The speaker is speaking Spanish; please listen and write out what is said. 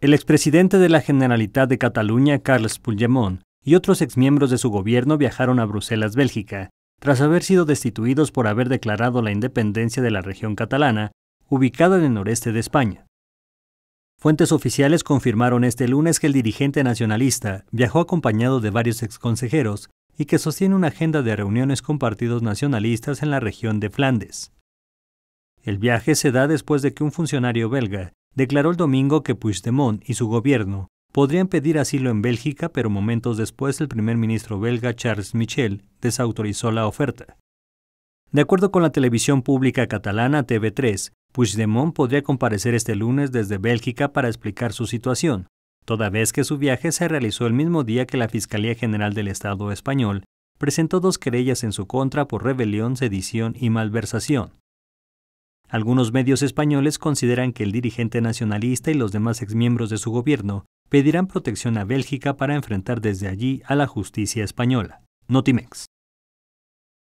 El expresidente de la Generalitat de Cataluña, Carles Puigdemont, y otros exmiembros de su gobierno viajaron a Bruselas, Bélgica, tras haber sido destituidos por haber declarado la independencia de la región catalana, ubicada en el noreste de España. Fuentes oficiales confirmaron este lunes que el dirigente nacionalista viajó acompañado de varios exconsejeros y que sostiene una agenda de reuniones con partidos nacionalistas en la región de Flandes. El viaje se da después de que un funcionario belga declaró el domingo que Puigdemont y su gobierno podrían pedir asilo en Bélgica, pero momentos después el primer ministro belga Charles Michel desautorizó la oferta. De acuerdo con la televisión pública catalana TV3, Puigdemont podría comparecer este lunes desde Bélgica para explicar su situación, toda vez que su viaje se realizó el mismo día que la Fiscalía General del Estado español presentó dos querellas en su contra por rebelión, sedición y malversación. Algunos medios españoles consideran que el dirigente nacionalista y los demás exmiembros de su gobierno pedirán protección a Bélgica para enfrentar desde allí a la justicia española. Notimex.